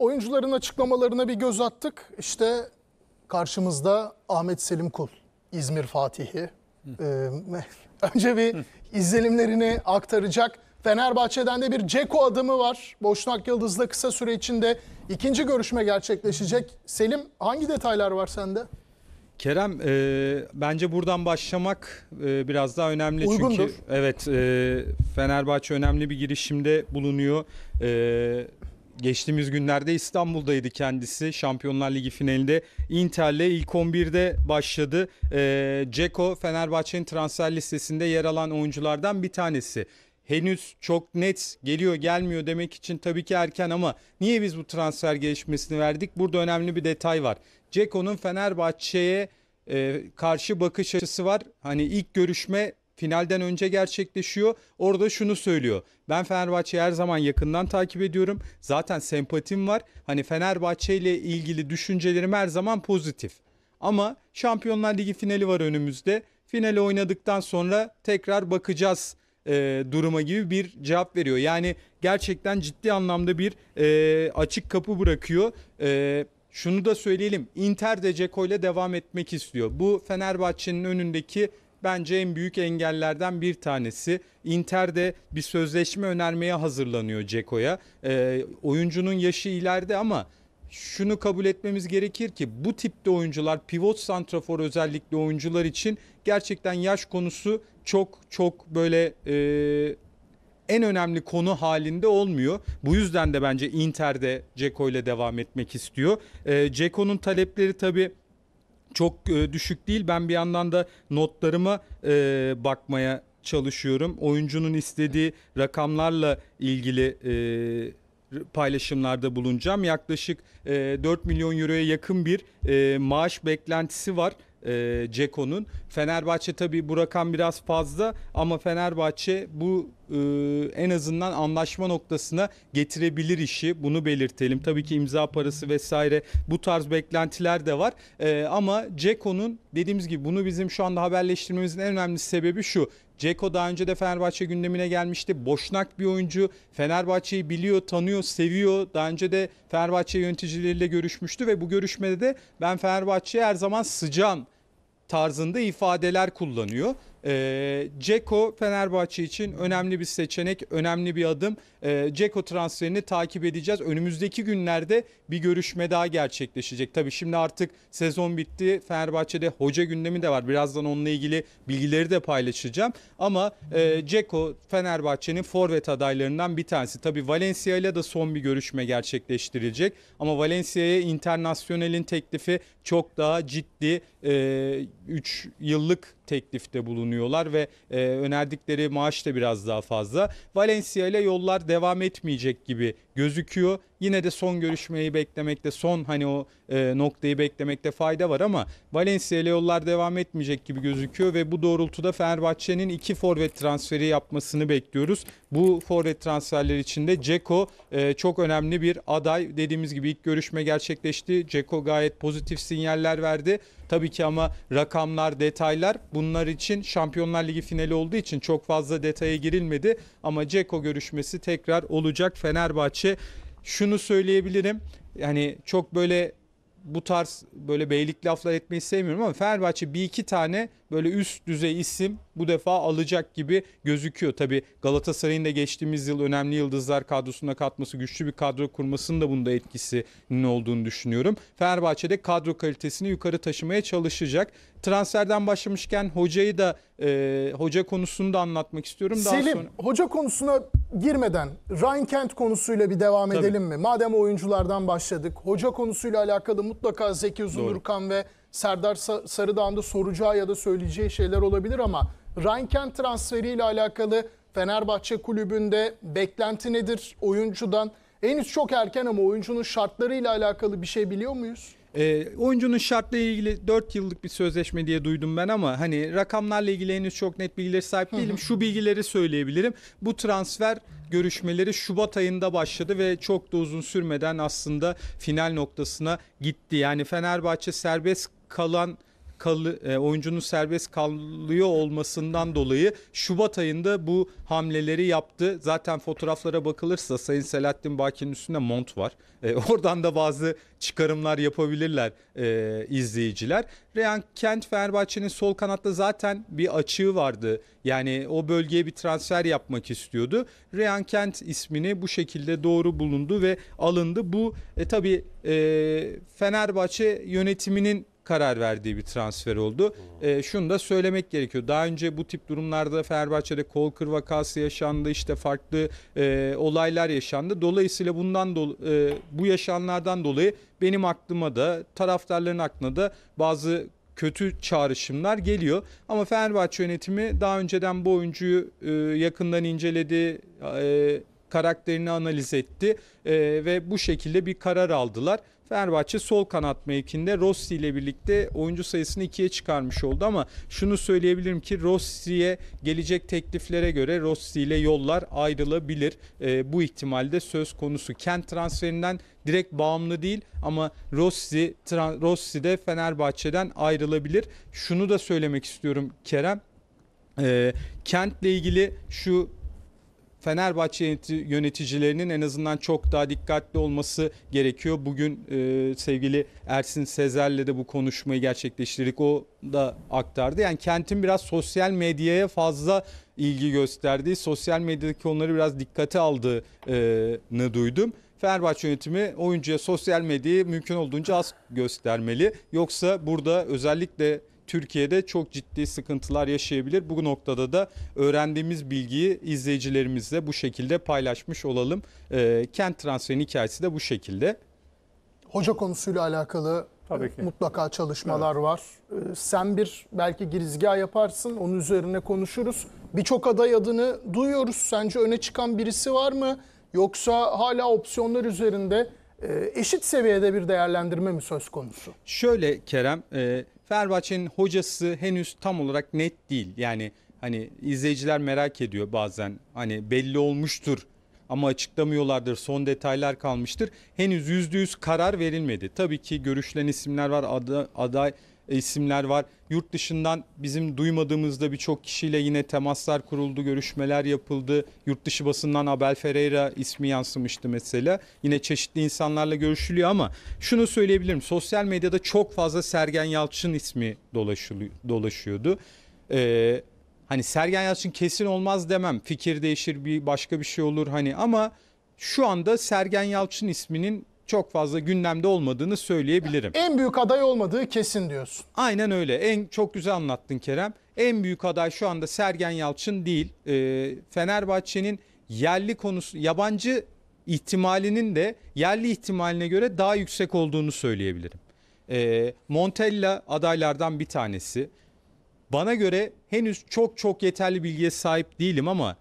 Oyuncuların açıklamalarına bir göz attık. İşte karşımızda Ahmet Selim Kul, İzmir Fatihi. Ee, önce bir izlenimlerini aktaracak. Fenerbahçe'den de bir Ceko adımı var. Boşnak Yıldız'la kısa süre içinde ikinci görüşme gerçekleşecek. Selim hangi detaylar var sende? Kerem e, bence buradan başlamak e, biraz daha önemli Uygundur. çünkü evet e, Fenerbahçe önemli bir girişimde bulunuyor. E, Geçtiğimiz günlerde İstanbul'daydı kendisi. Şampiyonlar Ligi finalinde Inter'le ilk 11'de başladı. E, Ceko Fenerbahçe'nin transfer listesinde yer alan oyunculardan bir tanesi henüz çok net geliyor gelmiyor demek için tabii ki erken ama niye biz bu transfer gelişmesini verdik? Burada önemli bir detay var. Ceko'nun Fenerbahçe'ye e, karşı bakış açısı var. Hani ilk görüşme finalden önce gerçekleşiyor. Orada şunu söylüyor. Ben Fenerbahçe'yi her zaman yakından takip ediyorum. Zaten sempatim var. Hani Fenerbahçe ile ilgili düşüncelerim her zaman pozitif. Ama Şampiyonlar Ligi finali var önümüzde. Finali oynadıktan sonra tekrar bakacağız e, duruma gibi bir cevap veriyor. Yani gerçekten ciddi anlamda bir e, açık kapı bırakıyor. E, şunu da söyleyelim. Inter de Ceko ile devam etmek istiyor. Bu Fenerbahçe'nin önündeki bence en büyük engellerden bir tanesi. Inter de bir sözleşme önermeye hazırlanıyor Ceko'ya. E, oyuncunun yaşı ileride ama şunu kabul etmemiz gerekir ki bu tipte oyuncular pivot santrafor özellikle oyuncular için gerçekten yaş konusu çok çok böyle e, en önemli konu halinde olmuyor. Bu yüzden de bence Inter'de Ceko ile devam etmek istiyor. E, Ceko'nun talepleri tabii çok e, düşük değil. Ben bir yandan da notlarıma e, bakmaya çalışıyorum. Oyuncunun istediği rakamlarla ilgili e, paylaşımlarda bulunacağım. Yaklaşık 4 milyon euroya yakın bir maaş beklentisi var Ceko'nun. Fenerbahçe tabii bu rakam biraz fazla ama Fenerbahçe bu e, en azından anlaşma noktasına getirebilir işi. Bunu belirtelim. Tabii ki imza parası vesaire bu tarz beklentiler de var. E, ama Ceko'nun dediğimiz gibi bunu bizim şu anda haberleştirmemizin en önemli sebebi şu. Ceko daha önce de Fenerbahçe gündemine gelmişti. Boşnak bir oyuncu. Fenerbahçe'yi biliyor, tanıyor, seviyor. Daha önce de Fenerbahçe yöneticileriyle görüşmüştü ve bu görüşmede de ben Fenerbahçe'ye her zaman sıcağım tarzında ifadeler kullanıyor. Ee, Ceko Fenerbahçe için önemli bir seçenek, önemli bir adım. Ee, Ceko transferini takip edeceğiz. Önümüzdeki günlerde bir görüşme daha gerçekleşecek. Tabii şimdi artık sezon bitti. Fenerbahçe'de hoca gündemi de var. Birazdan onunla ilgili bilgileri de paylaşacağım. Ama e, Ceko Fenerbahçe'nin forvet adaylarından bir tanesi. Tabii Valencia ile de son bir görüşme gerçekleştirilecek. Ama Valencia'ya internasyonelin teklifi çok daha ciddi. 3 ee, yıllık teklifte bulunuyorlar ve e, önerdikleri maaş da biraz daha fazla. Valencia ile yollar devam etmeyecek gibi gözüküyor. Yine de son görüşmeyi beklemekte, son hani o e, noktayı beklemekte fayda var ama Valencia ile yollar devam etmeyecek gibi gözüküyor ve bu doğrultuda Fenerbahçe'nin iki forvet transferi yapmasını bekliyoruz. Bu forvet transferleri içinde Ceko e, çok önemli bir aday. Dediğimiz gibi ilk görüşme gerçekleşti. Ceko gayet pozitif sinyaller verdi. Tabii ki ama rakamlar, detaylar bunlar için Şampiyonlar Ligi finali olduğu için çok fazla detaya girilmedi ama Ceko görüşmesi tekrar olacak Fenerbahçe ki şunu söyleyebilirim. Yani çok böyle bu tarz böyle beylik laflar etmeyi sevmiyorum ama Fenerbahçe bir iki tane böyle üst düzey isim bu defa alacak gibi gözüküyor. Tabi Galatasaray'ın da geçtiğimiz yıl önemli yıldızlar kadrosuna katması, güçlü bir kadro kurmasının da bunda etkisinin olduğunu düşünüyorum. Fenerbahçe'de kadro kalitesini yukarı taşımaya çalışacak. Transferden başlamışken hocayı da e, hoca konusunu da anlatmak istiyorum. Daha Selim, sonra... hoca konusuna girmeden Ryan Kent konusuyla bir devam Tabii. edelim mi? Madem oyunculardan başladık. Hoca konusuyla alakalı mutlaka Zeki Uzundurkan ve Serdar Sarıdağ'ın soracağı ya da söyleyeceği şeyler olabilir ama Ryan Kent transferiyle alakalı Fenerbahçe kulübünde beklenti nedir oyuncudan? Henüz çok erken ama oyuncunun şartlarıyla alakalı bir şey biliyor muyuz? E, oyuncunun şartla ilgili 4 yıllık bir sözleşme diye duydum ben ama hani rakamlarla ilgili henüz çok net bilgileri sahip değilim. Şu bilgileri söyleyebilirim. Bu transfer görüşmeleri Şubat ayında başladı ve çok da uzun sürmeden aslında final noktasına gitti. Yani Fenerbahçe serbest kalan kalı, e, oyuncunun serbest kalıyor olmasından dolayı Şubat ayında bu hamleleri yaptı. Zaten fotoğraflara bakılırsa Sayın Selahattin Baki'nin üstünde mont var. E, oradan da bazı çıkarımlar yapabilirler e, izleyiciler. Ryan Kent Fenerbahçe'nin sol kanatta zaten bir açığı vardı. Yani o bölgeye bir transfer yapmak istiyordu. Ryan Kent ismini bu şekilde doğru bulundu ve alındı. Bu e, tabii e, Fenerbahçe yönetiminin karar verdiği bir transfer oldu. E, şunu da söylemek gerekiyor. Daha önce bu tip durumlarda Fenerbahçe'de kol kır vakası yaşandı. işte farklı e, olaylar yaşandı. Dolayısıyla bundan dolu, e, bu yaşanlardan dolayı benim aklıma da taraftarların aklına da bazı kötü çağrışımlar geliyor. Ama Fenerbahçe yönetimi daha önceden bu oyuncuyu e, yakından inceledi, e, karakterini analiz etti e, ve bu şekilde bir karar aldılar. Fenerbahçe sol kanat mevkinde Rossi ile birlikte oyuncu sayısını ikiye çıkarmış oldu ama şunu söyleyebilirim ki Rossi'ye gelecek tekliflere göre Rossi ile yollar ayrılabilir. E, bu ihtimalde söz konusu. Kent transferinden direkt bağımlı değil ama Rossi, Rossi de Fenerbahçe'den ayrılabilir. Şunu da söylemek istiyorum Kerem. E, Kent'le ilgili şu Fenerbahçe yöneticilerinin en azından çok daha dikkatli olması gerekiyor. Bugün e, sevgili Ersin Sezer'le de bu konuşmayı gerçekleştirdik. O da aktardı. Yani kentin biraz sosyal medyaya fazla ilgi gösterdiği, sosyal medyadaki onları biraz dikkate aldığını duydum. Fenerbahçe yönetimi oyuncuya sosyal medyayı mümkün olduğunca az göstermeli. Yoksa burada özellikle Türkiye'de çok ciddi sıkıntılar yaşayabilir. Bu noktada da öğrendiğimiz bilgiyi izleyicilerimizle bu şekilde paylaşmış olalım. E, kent transferinin hikayesi de bu şekilde. Hoca konusuyla alakalı Tabii e, ki. mutlaka çalışmalar evet. var. Ee, sen bir belki girizgah yaparsın, onun üzerine konuşuruz. Birçok aday adını duyuyoruz. Sence öne çıkan birisi var mı? Yoksa hala opsiyonlar üzerinde e, eşit seviyede bir değerlendirme mi söz konusu? Şöyle Kerem, e, Fenerbahçe'nin hocası henüz tam olarak net değil. Yani hani izleyiciler merak ediyor bazen. Hani belli olmuştur ama açıklamıyorlardır. Son detaylar kalmıştır. Henüz yüzde yüz karar verilmedi. Tabii ki görüşülen isimler var. Aday, aday isimler var. Yurt dışından bizim duymadığımızda birçok kişiyle yine temaslar kuruldu, görüşmeler yapıldı. Yurt dışı basından Abel Ferreira ismi yansımıştı mesela. Yine çeşitli insanlarla görüşülüyor ama şunu söyleyebilirim. Sosyal medyada çok fazla Sergen Yalçın ismi dolaşıyordu. Ee, hani Sergen Yalçın kesin olmaz demem. Fikir değişir bir başka bir şey olur hani ama şu anda Sergen Yalçın isminin çok fazla gündemde olmadığını söyleyebilirim. En büyük aday olmadığı kesin diyorsun. Aynen öyle. En çok güzel anlattın Kerem. En büyük aday şu anda Sergen Yalçın değil. E, Fenerbahçe'nin yerli konusu, yabancı ihtimalinin de yerli ihtimaline göre daha yüksek olduğunu söyleyebilirim. E, Montella adaylardan bir tanesi. Bana göre henüz çok çok yeterli bilgiye sahip değilim ama